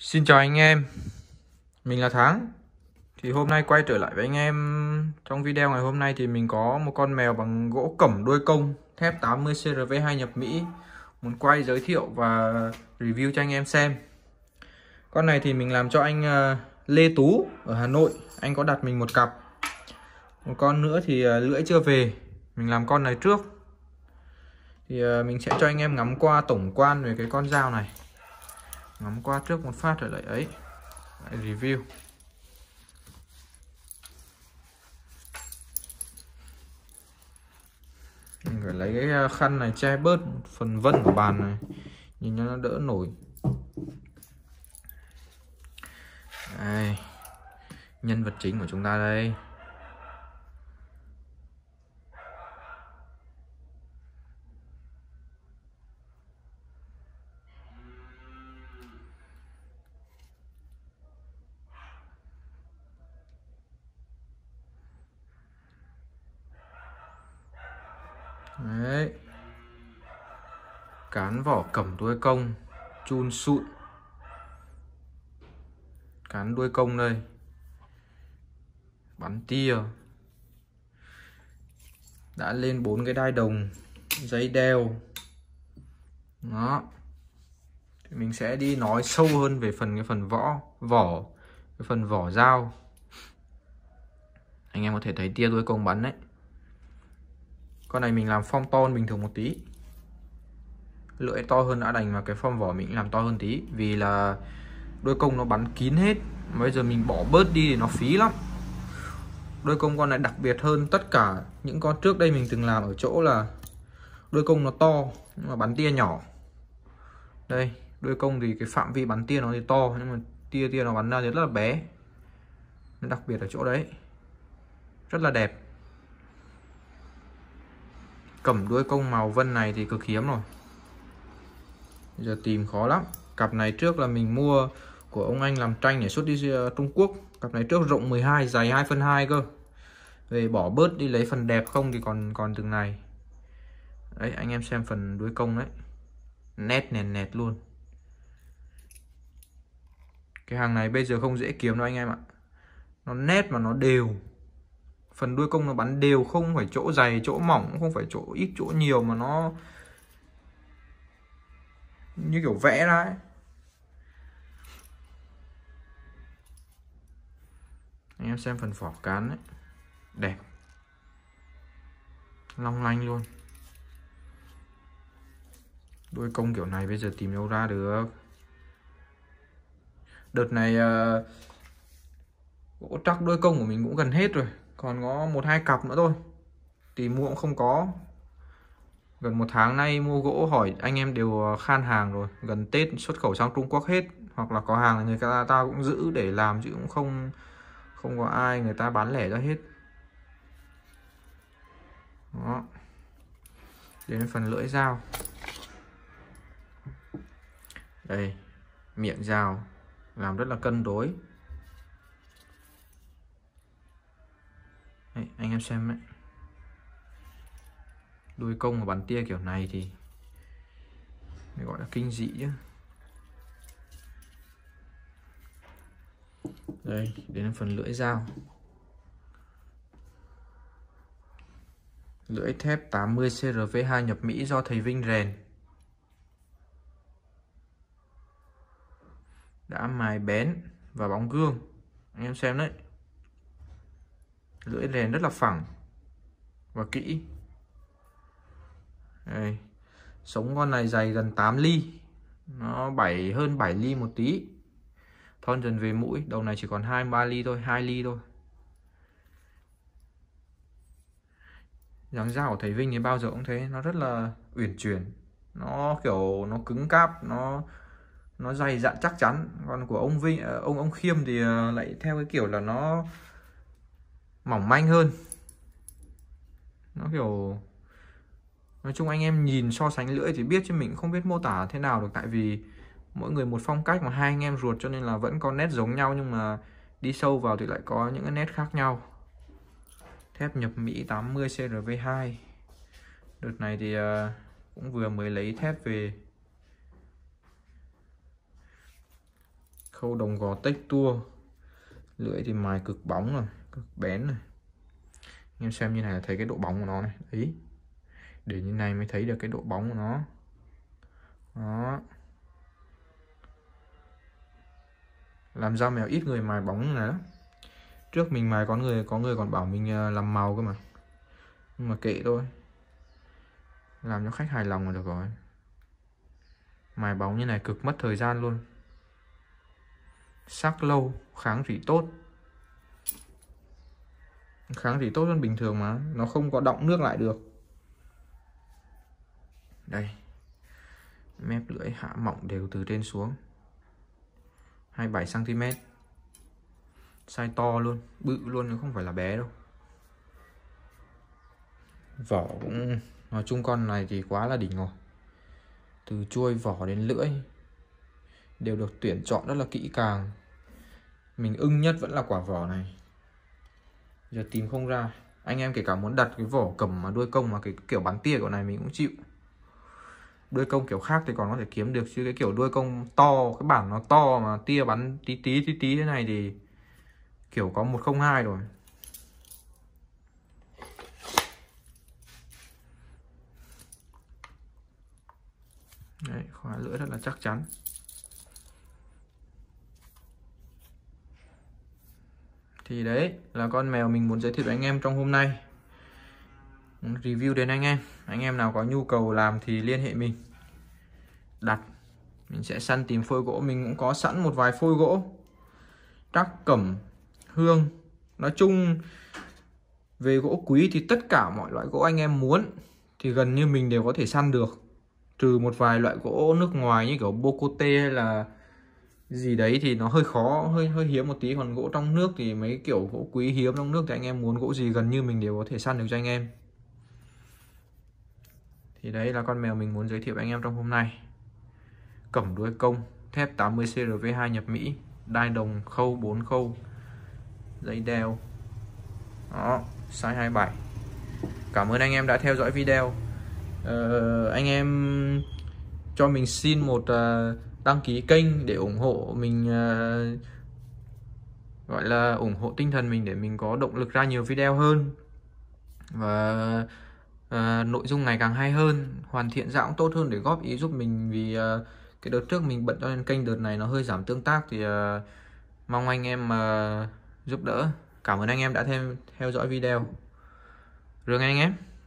Xin chào anh em Mình là Thắng Thì hôm nay quay trở lại với anh em Trong video ngày hôm nay thì mình có một con mèo bằng gỗ cẩm đôi công Thép 80 CRV2 nhập Mỹ Muốn quay giới thiệu và review cho anh em xem Con này thì mình làm cho anh ờ, Lê Tú ở Hà Nội Anh có đặt mình một cặp Một con nữa thì ờ, lưỡi chưa về Mình làm con này trước Thì ờ, mình sẽ cho anh em ngắm qua tổng quan về cái con dao này ngắm qua trước một phát rồi lại ấy lại review mình phải lấy cái à, khăn này che bớt phần vân của bàn này nhìn cho nó đỡ nổi đây nhân vật chính của chúng ta đây đấy cán vỏ cẩm đuôi công chun sụn cán đuôi công đây bắn tia đã lên bốn cái đai đồng giấy đeo đó thì mình sẽ đi nói sâu hơn về phần cái phần vỏ vỏ cái phần vỏ dao anh em có thể thấy tia đuôi công bắn đấy con này mình làm form to bình thường một tí lưỡi to hơn đã đành mà cái form vỏ mình làm to hơn tí vì là đôi công nó bắn kín hết bây giờ mình bỏ bớt đi thì nó phí lắm đôi công con này đặc biệt hơn tất cả những con trước đây mình từng làm ở chỗ là đôi công nó to nhưng mà bắn tia nhỏ đây đôi công thì cái phạm vi bắn tia nó thì to nhưng mà tia tia nó bắn ra thì rất là bé đặc biệt ở chỗ đấy rất là đẹp cẩm đuôi công màu vân này thì cực hiếm rồi giờ tìm khó lắm cặp này trước là mình mua của ông anh làm tranh để xuất đi ờ, Trung Quốc cặp này trước rộng 12 dài 2 phân 2 cơ về bỏ bớt đi lấy phần đẹp không thì còn còn từng này đấy anh em xem phần đuôi công đấy nét nền nẹt luôn cái hàng này bây giờ không dễ kiếm đâu anh em ạ nó nét mà nó đều phần đuôi công nó bắn đều không phải chỗ dày chỗ mỏng không phải chỗ ít chỗ nhiều mà nó như kiểu vẽ ra ấy anh em xem phần vỏ cán đấy đẹp long lanh luôn đuôi công kiểu này bây giờ tìm đâu ra được đợt này uh, ờ, gỗ trắc đuôi công của mình cũng gần hết rồi còn có một hai cặp nữa thôi thì mua cũng không có gần một tháng nay mua gỗ hỏi anh em đều ờ, khan hàng rồi gần tết xuất khẩu sang trung quốc hết hoặc là có hàng là người ta, ta cũng giữ để làm chứ cũng không không có ai người ta bán lẻ ra hết đó đến phần lưỡi dao đây miệng dao làm rất là cân đối anh em xem đấy đuôi công và bắn tia kiểu này thì mới gọi là kinh dị chứ đây đến phần lưỡi dao lưỡi thép 80 CRV2 nhập Mỹ do thầy Vinh rèn đã mài bén và bóng gương anh em xem đấy lưỡi rèn rất là phẳng và kỹ Đây. sống con này dày gần 8 ly nó 7 hơn 7 ly một tí thon dần về mũi đầu này chỉ còn 23 ly thôi 2 ly thôi dáng dao của thầy Vinh thì bao giờ cũng thế nó rất là uyển chuyển nó kiểu nó cứng cáp nó nó dày dặn chắc chắn còn của ông Vinh ờ, ông ông Khiêm thì ờ, lại theo cái kiểu là nó mỏng manh hơn nó kiểu nói chung anh em nhìn so sánh lưỡi thì biết chứ mình không biết mô tả thế nào được tại vì mỗi người một phong cách mà hai anh em ruột cho nên là vẫn có nét giống nhau nhưng mà đi sâu vào thì lại có những cái nét khác nhau thép nhập Mỹ 80 CRV2 đợt này thì ờ, cũng vừa mới lấy thép về khâu đồng gò tech tua lưỡi thì mài cực bóng rồi cực bén này anh em xem như này là thấy cái độ bóng của nó này đấy để như này mới thấy được cái độ bóng của nó đó làm dao mèo ít người mài bóng này đó. trước mình mài có người có người còn bảo mình ờ, làm màu cơ mà nhưng mà kệ thôi làm cho khách hài lòng là được rồi mài bóng như này cực mất thời gian luôn sắc lâu kháng rỉ tốt kháng thì tốt hơn bình thường mà nó không có động nước lại được đây mép lưỡi hạ mỏng đều từ trên xuống 27cm size to luôn bự luôn chứ không phải là bé đâu vỏ cũng nói chung con này thì quá là đỉnh rồi từ chuôi vỏ đến lưỡi đều được tuyển chọn rất là kỹ càng mình ưng nhất vẫn là quả vỏ này giờ tìm không ra anh em kể cả muốn đặt cái vỏ cầm mà đuôi công mà cái kiểu bắn tia của này mình cũng chịu đuôi công kiểu khác thì còn có thể kiếm được chứ cái kiểu đuôi công to cái bản nó to mà tia bắn tí tí tí tí thế này thì kiểu có 102 rồi Đấy, khóa lưỡi rất là chắc chắn thì đấy là con mèo mình muốn giới thiệu với anh em trong hôm nay review đến anh em anh em nào có nhu cầu làm thì liên hệ mình đặt mình sẽ săn tìm phôi gỗ mình cũng có sẵn một vài phôi gỗ trắc cẩm hương nói chung về gỗ quý thì tất cả mọi loại gỗ anh em muốn thì gần như mình đều có thể săn được trừ một vài loại gỗ nước ngoài như kiểu bocote hay là gì đấy thì nó hơi khó hơi hơi hiếm một tí còn gỗ trong nước thì mấy kiểu gỗ quý hiếm trong nước thì anh em muốn gỗ gì gần như mình đều có thể săn được cho anh em thì đấy là con mèo mình muốn giới thiệu anh em trong hôm nay cẩm đuôi công thép 80 CRV2 nhập Mỹ đai đồng khâu 4 khâu dây đeo đó size 27 cảm ơn anh em đã theo dõi video ờ, anh em cho mình xin một uh, đăng ký kênh để ủng hộ mình uh, gọi là ủng hộ tinh thần mình để mình có động lực ra nhiều video hơn và uh, nội dung ngày càng hay hơn hoàn thiện dạng tốt hơn để góp ý giúp mình vì uh, cái đợt trước mình bận cho nên kênh đợt này nó hơi giảm tương tác thì uh, mong anh em uh, giúp đỡ cảm ơn anh em đã thêm theo dõi video rồi anh em